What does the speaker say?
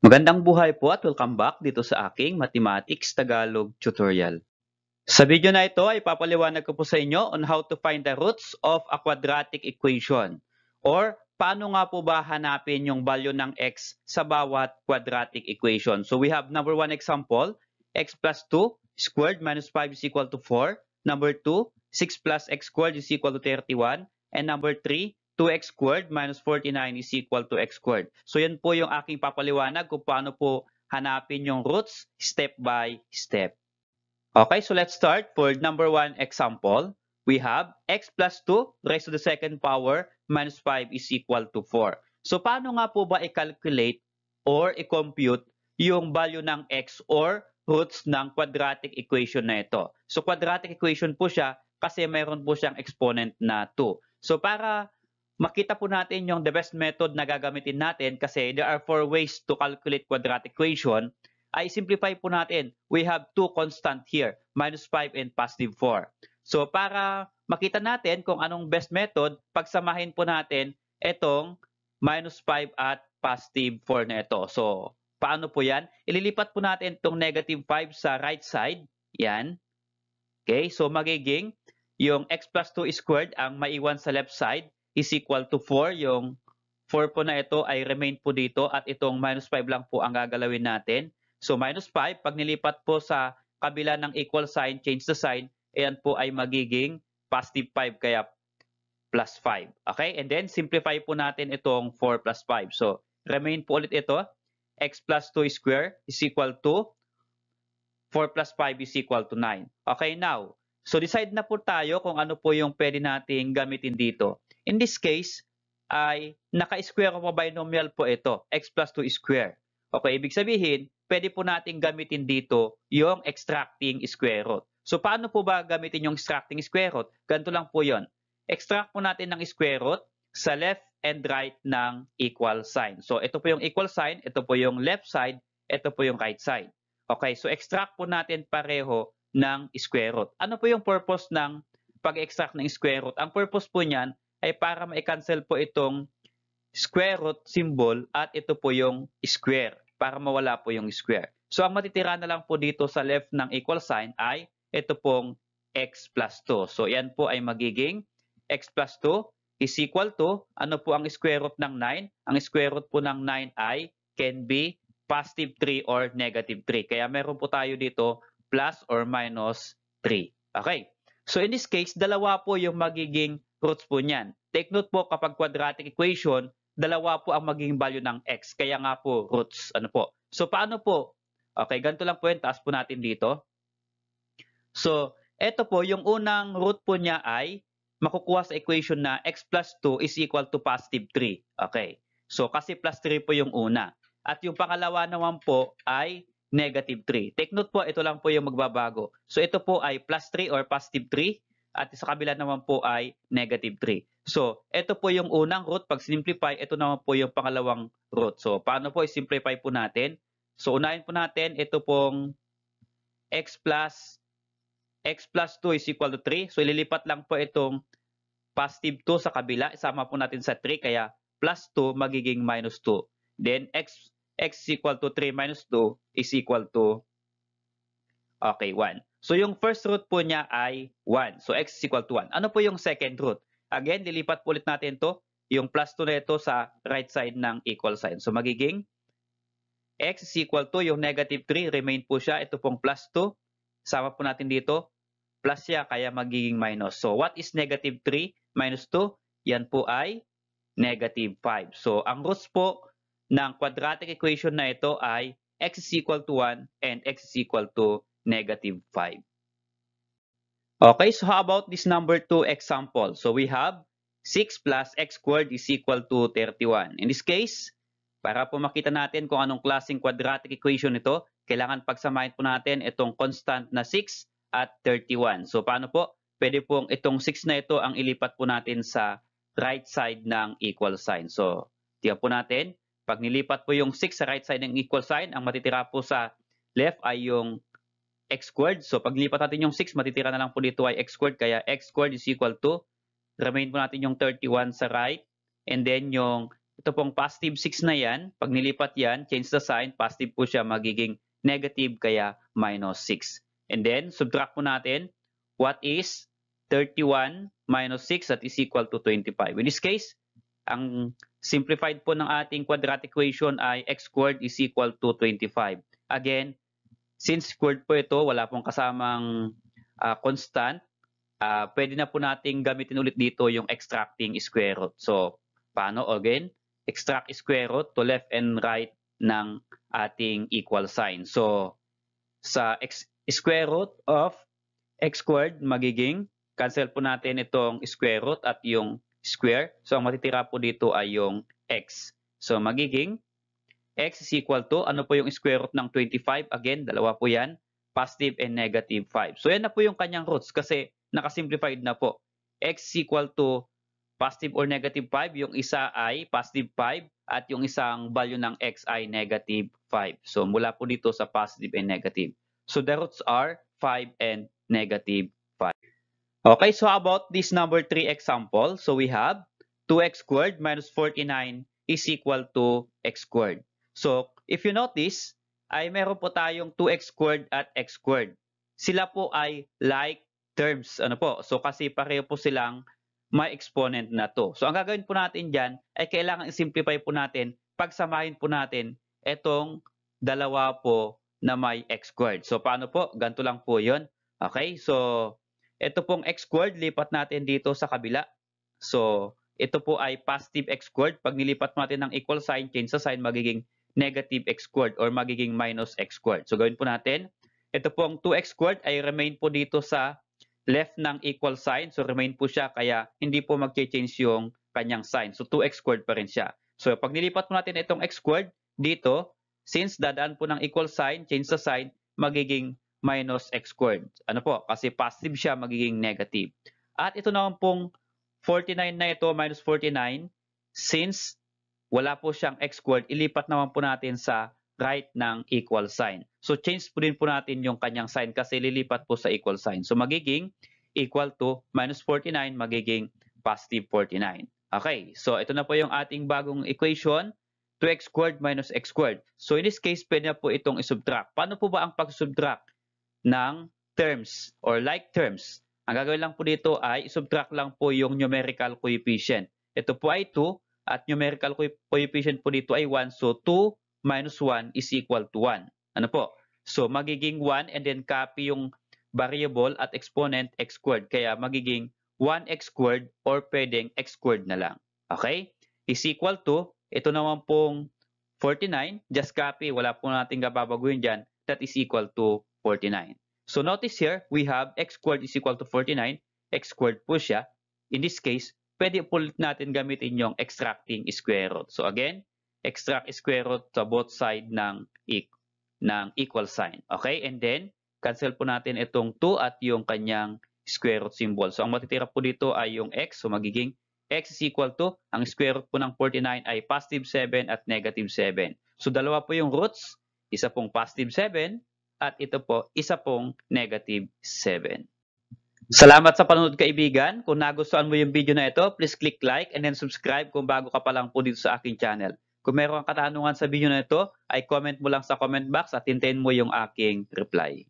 Magandang buhay po at welcome back dito sa aking Mathematics Tagalog tutorial. Sa video na ito ay papaliwanag ko po sa inyo on how to find the roots of a quadratic equation or paano nga po ba hanapin yung value ng x sa bawat quadratic equation. So we have number 1 example, x plus 2 squared minus 5 is equal to 4. Number 2, 6 plus x squared is equal to 31. And number 3, 2x squared minus 49 is equal to x squared. So yan po yung aking papaliwanag kung paano po hanapin yung roots step by step. Okay, so let's start for number 1 example. We have x plus 2 raised to the second power minus 5 is equal to 4. So paano nga po ba i-calculate or i-compute yung value ng x or roots ng quadratic equation na ito? So quadratic equation po siya kasi mayroon po siyang exponent na 2. So para makita po natin yung the best method na gagamitin natin kasi there are four ways to calculate quadratic equation. I simplify po natin, we have two constant here, minus 5 and positive 4. So para makita natin kung anong best method, pagsamahin po natin itong minus 5 at positive 4 na ito. So paano po yan? Ililipat po natin itong negative 5 sa right side. Yan. Okay, so magiging yung x plus 2 squared ang maiwan sa left side is equal to 4. Yung 4 po na ito ay remain po dito at itong minus 5 lang po ang gagalawin natin. So minus 5, pag nilipat po sa kabila ng equal sign, change the sign, ayan po ay magiging positive 5 kaya plus 5. Okay? And then simplify po natin itong 4 plus 5. So remain po ulit ito. x plus 2 square is equal to 4 plus 5 is equal to 9. Okay, now, so decide na po tayo kung ano po yung pwede nating gamitin dito. In this case, ay naka-square of a binomial po ito, x plus 2 square. Okay, ibig sabihin, pwede po natin gamitin dito yung extracting square root. So, paano po ba gamitin yung extracting square root? Ganito lang po yon. Extract po natin ng square root sa left and right ng equal sign. So, ito po yung equal sign, ito po yung left side, ito po yung right side. Okay, so extract po natin pareho ng square root. Ano po yung purpose ng pag-extract ng square root? Ang purpose po niyan ay para ma-cancel po itong square root symbol at ito po yung square para mawala po yung square. So ang matitira na lang po dito sa left ng equal sign ay ito pong x plus 2. So yan po ay magiging x plus 2 is equal to, ano po ang square root ng 9? Ang square root po ng 9 ay can be positive 3 or negative 3. Kaya meron po tayo dito plus or minus 3. Okay. So in this case, dalawa po yung magiging roots po niyan. Take note po kapag quadratic equation, dalawa po ang magiging value ng x. Kaya nga po roots. Ano po? So paano po? Okay, ganito lang po yun. Taas po natin dito. So, ito po, yung unang root po niya ay makukuha sa equation na x plus 2 is equal to positive 3. Okay. So, kasi plus 3 po yung una. At yung pangalawa naman po ay negative 3. Take note po, ito lang po yung magbabago. So, ito po ay plus 3 or positive 3 at sa kabila naman po ay negative 3. So, ito po yung unang root. Pag simplify, ito naman po yung pangalawang root. So, paano po i-simplify po natin? So, unahin po natin ito pong x plus x plus 2 is equal to 3. So, ililipat lang po itong positive 2 sa kabila. Isama po natin sa 3. Kaya, plus 2 magiging minus 2. Then, x, x equal to 3 minus 2 is equal to, okay, 1. So yung first root po niya ay 1. So x is equal to 1. Ano po yung second root? Again, nilipat po ulit natin to yung plus 2 na ito sa right side ng equal sign. So magiging x is equal to yung negative 3, remain po siya. Ito pong plus 2. Sama po natin dito. Plus siya, kaya magiging minus. So what is negative 3 minus 2? Yan po ay negative 5. So ang roots po ng quadratic equation na ito ay x is equal to 1 and x is equal to negative 5. Okay, so how about this number 2 example? So we have 6 plus x squared is equal to 31. In this case, para po makita natin kung anong klaseng quadratic equation ito, kailangan pagsamahin po natin itong constant na 6 at 31. So paano po? Pwede pong itong 6 na ito ang ilipat po natin sa right side ng equal sign. So tingnan po natin, pag nilipat po yung 6 sa right side ng equal sign, ang matitira po sa left ay yung x squared. So paglipat natin yung 6, matitira na lang po dito ay x squared. Kaya x squared is equal to, remain po natin yung 31 sa right. And then yung, ito pong positive 6 na yan, pag nilipat yan, change the sign, positive po siya magiging negative kaya minus 6. And then subtract po natin, what is 31 minus 6 that is equal to 25. In this case, ang simplified po ng ating quadratic equation ay x squared is equal to 25. Again, Since squared po ito, wala pong kasamang uh, constant, uh, pwede na po nating gamitin ulit dito yung extracting square root. So, paano? Again, extract square root to left and right ng ating equal sign. So, sa x, square root of x squared magiging, cancel po natin itong square root at yung square. So, ang matitira po dito ay yung x. So, magiging x is equal to, ano po yung square root ng 25? Again, dalawa po yan, positive and negative 5. So yan na po yung kanyang roots kasi nakasimplified na po. x is equal to positive or negative 5, yung isa ay positive 5 at yung isang value ng x ay negative 5. So mula po dito sa positive and negative. So the roots are 5 and negative 5. Okay, so about this number 3 example, so we have 2x squared minus 49 is equal to x squared. So, if you notice, ay meron po tayong 2x squared at x squared. Sila po ay like terms. Ano po? So, kasi pareho po silang may exponent na to. So, ang gagawin po natin dyan ay kailangan i-simplify po natin, pagsamahin po natin itong dalawa po na may x squared. So, paano po? Ganto lang po yon Okay? So, ito pong x squared, lipat natin dito sa kabila. So, ito po ay positive x squared. Pag nilipat natin ng equal sign, change sa sign, magiging negative x squared or magiging minus x squared. So gawin po natin. Ito po ang 2x squared ay remain po dito sa left ng equal sign. So remain po siya kaya hindi po mag-change yung kanyang sign. So 2x squared pa rin siya. So pag nilipat po natin itong x squared dito, since dadaan po ng equal sign, change sa sign, magiging minus x squared. Ano po? Kasi positive siya, magiging negative. At ito naman pong 49 na ito, minus 49, since wala po siyang x squared, ilipat naman po natin sa right ng equal sign. So change po din po natin yung kanyang sign kasi lilipat po sa equal sign. So magiging equal to minus 49 magiging positive 49. Okay, so ito na po yung ating bagong equation. 2x squared minus x squared. So in this case, pwede na po itong isubtract. Paano po ba ang pag-subtract ng terms or like terms? Ang gagawin lang po dito ay subtract lang po yung numerical coefficient. Ito po ay 2 at numerical coefficient po dito ay 1. So 2 minus 1 is equal to 1. Ano po? So magiging 1 and then copy yung variable at exponent x squared. Kaya magiging 1x squared or pwedeng x squared na lang. Okay? Is equal to, ito naman pong 49, just copy, wala po natin kababaguhin dyan, that is equal to 49. So notice here, we have x squared is equal to 49, x squared po siya. In this case, pwede ulit natin gamitin yung extracting square root. So again, extract square root sa both side ng, ng equal sign. Okay, and then cancel po natin itong 2 at yung kanyang square root symbol. So ang matitira po dito ay yung x, so magiging x is equal to, ang square root po ng 49 ay positive 7 at negative 7. So dalawa po yung roots, isa pong positive 7 at ito po, isa pong negative 7. Salamat sa panonood kaibigan. Kung nagustuhan mo yung video na ito, please click like and then subscribe kung bago ka pa lang po dito sa aking channel. Kung meron kang katanungan sa video na ito, ay comment mo lang sa comment box at hintayin mo yung aking reply.